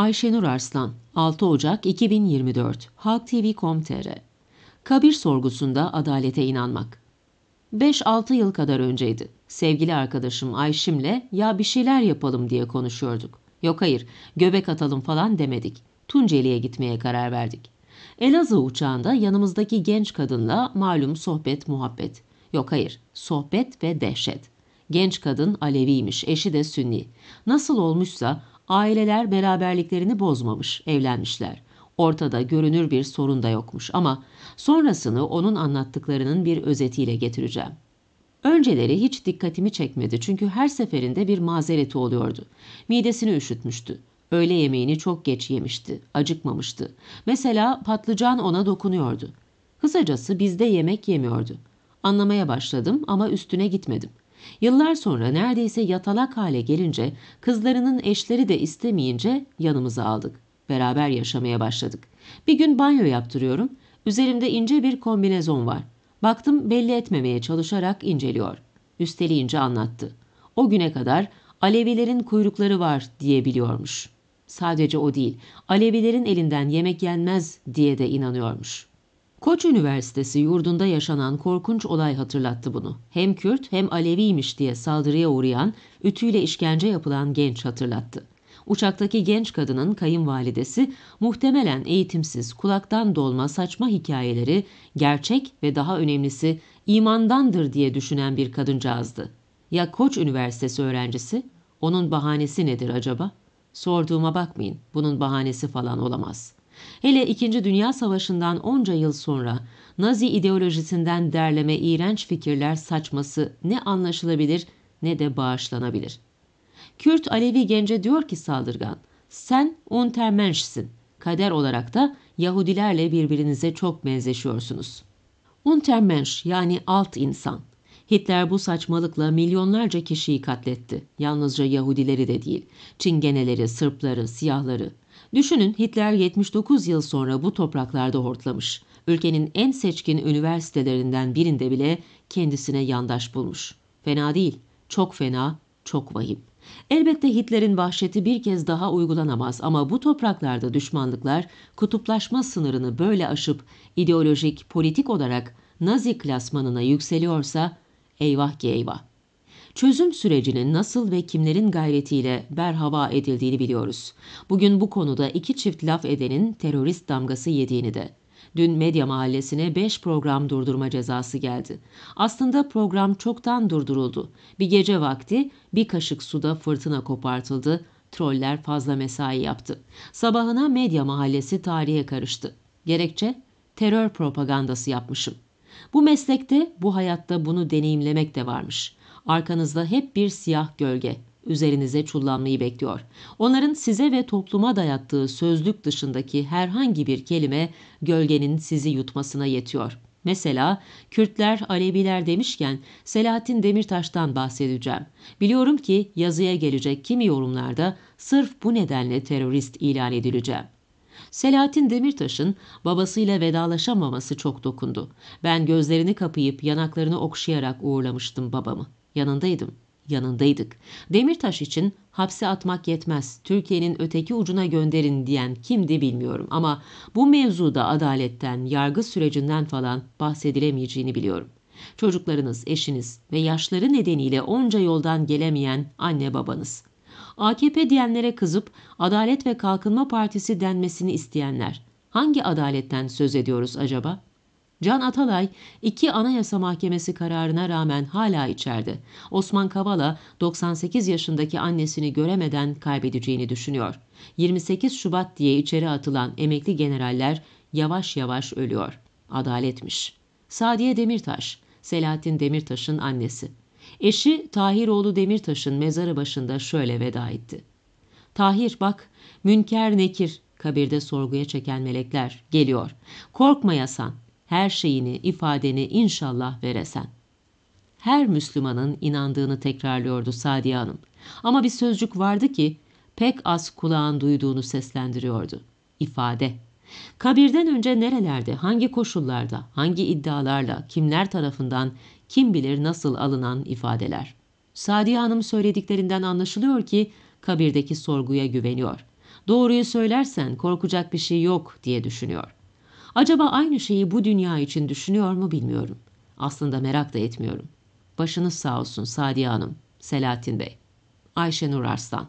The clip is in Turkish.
Ayşenur Arslan 6 Ocak 2024 Halk TV.com.tr Kabir sorgusunda adalete inanmak 5-6 yıl kadar önceydi. Sevgili arkadaşım Ayşim'le ya bir şeyler yapalım diye konuşuyorduk. Yok hayır göbek atalım falan demedik. Tunceli'ye gitmeye karar verdik. Elazığ uçağında yanımızdaki genç kadınla malum sohbet muhabbet. Yok hayır sohbet ve dehşet. Genç kadın Aleviymiş, eşi de Sünni. Nasıl olmuşsa Aileler beraberliklerini bozmamış, evlenmişler. Ortada görünür bir sorun da yokmuş ama sonrasını onun anlattıklarının bir özetiyle getireceğim. Önceleri hiç dikkatimi çekmedi çünkü her seferinde bir mazereti oluyordu. Midesini üşütmüştü. Öğle yemeğini çok geç yemişti, acıkmamıştı. Mesela patlıcan ona dokunuyordu. Kısacası bizde yemek yemiyordu. Anlamaya başladım ama üstüne gitmedim. Yıllar sonra neredeyse yatalak hale gelince, kızlarının eşleri de istemeyince yanımıza aldık. Beraber yaşamaya başladık. Bir gün banyo yaptırıyorum. Üzerimde ince bir kombinezon var. Baktım belli etmemeye çalışarak inceliyor. Üsteleyince anlattı. O güne kadar Alevilerin kuyrukları var diyebiliyormuş. Sadece o değil, Alevilerin elinden yemek yenmez diye de inanıyormuş.'' Koç Üniversitesi yurdunda yaşanan korkunç olay hatırlattı bunu. Hem Kürt hem Aleviymiş diye saldırıya uğrayan, ütüyle işkence yapılan genç hatırlattı. Uçaktaki genç kadının kayınvalidesi muhtemelen eğitimsiz, kulaktan dolma saçma hikayeleri gerçek ve daha önemlisi imandandır diye düşünen bir kadıncağızdı. Ya Koç Üniversitesi öğrencisi? Onun bahanesi nedir acaba? Sorduğuma bakmayın, bunun bahanesi falan olamaz.'' Hele İkinci Dünya Savaşı'ndan onca yıl sonra Nazi ideolojisinden derleme iğrenç fikirler saçması ne anlaşılabilir ne de bağışlanabilir. Kürt Alevi gence diyor ki saldırgan, sen untermenschsin, kader olarak da Yahudilerle birbirinize çok benzeşiyorsunuz. Untermensch yani alt insan. Hitler bu saçmalıkla milyonlarca kişiyi katletti. Yalnızca Yahudileri de değil, Çingeneleri, Sırpları, Siyahları, Düşünün Hitler 79 yıl sonra bu topraklarda hortlamış. Ülkenin en seçkin üniversitelerinden birinde bile kendisine yandaş bulmuş. Fena değil, çok fena, çok vahim. Elbette Hitler'in vahşeti bir kez daha uygulanamaz ama bu topraklarda düşmanlıklar kutuplaşma sınırını böyle aşıp ideolojik, politik olarak Nazi klasmanına yükseliyorsa eyvah ki eyvah çözüm sürecinin nasıl ve kimlerin gayretiyle berhava edildiğini biliyoruz. Bugün bu konuda iki çift laf edenin terörist damgası yediğini de. Dün medya mahallesine 5 program durdurma cezası geldi. Aslında program çoktan durduruldu. Bir gece vakti bir kaşık suda fırtına kopartıldı, troller fazla mesai yaptı. Sabahına medya mahallesi tarihe karıştı. Gerekçe terör propagandası yapmışım. Bu meslekte, bu hayatta bunu deneyimlemek de varmış. Arkanızda hep bir siyah gölge üzerinize çullanmayı bekliyor. Onların size ve topluma dayattığı sözlük dışındaki herhangi bir kelime gölgenin sizi yutmasına yetiyor. Mesela Kürtler, Aleviler demişken Selahattin Demirtaş'tan bahsedeceğim. Biliyorum ki yazıya gelecek kimi yorumlarda sırf bu nedenle terörist ilan edileceğim. Selahattin Demirtaş'ın babasıyla vedalaşamaması çok dokundu. Ben gözlerini kapayıp yanaklarını okşayarak uğurlamıştım babamı. Yanındaydım, yanındaydık. Demirtaş için hapse atmak yetmez, Türkiye'nin öteki ucuna gönderin diyen kimdi bilmiyorum ama bu mevzuda adaletten, yargı sürecinden falan bahsedilemeyeceğini biliyorum. Çocuklarınız, eşiniz ve yaşları nedeniyle onca yoldan gelemeyen anne babanız. AKP diyenlere kızıp Adalet ve Kalkınma Partisi denmesini isteyenler. Hangi adaletten söz ediyoruz acaba?'' Can Atalay iki Anayasa Mahkemesi kararına rağmen hala içeride. Osman Kavala 98 yaşındaki annesini göremeden kaybedeceğini düşünüyor. 28 Şubat diye içeri atılan emekli generaller yavaş yavaş ölüyor. Adaletmiş. Sadiye Demirtaş, Selahattin Demirtaş'ın annesi. Eşi Tahiroğlu Demirtaş'ın mezarı başında şöyle veda etti. Tahir bak, münker nekir, kabirde sorguya çeken melekler geliyor. Korkma Yasan, her şeyini, ifadeni inşallah veresen. Her Müslümanın inandığını tekrarlıyordu Sadiye Hanım. Ama bir sözcük vardı ki pek az kulağın duyduğunu seslendiriyordu. İfade. Kabirden önce nerelerde, hangi koşullarda, hangi iddialarla, kimler tarafından, kim bilir nasıl alınan ifadeler. Sadiye Hanım söylediklerinden anlaşılıyor ki kabirdeki sorguya güveniyor. Doğruyu söylersen korkacak bir şey yok diye düşünüyor. Acaba aynı şeyi bu dünya için düşünüyor mu bilmiyorum. Aslında merak da etmiyorum. Başınız sağ olsun Sadiye Hanım, Selahattin Bey. Ayşenur Arslan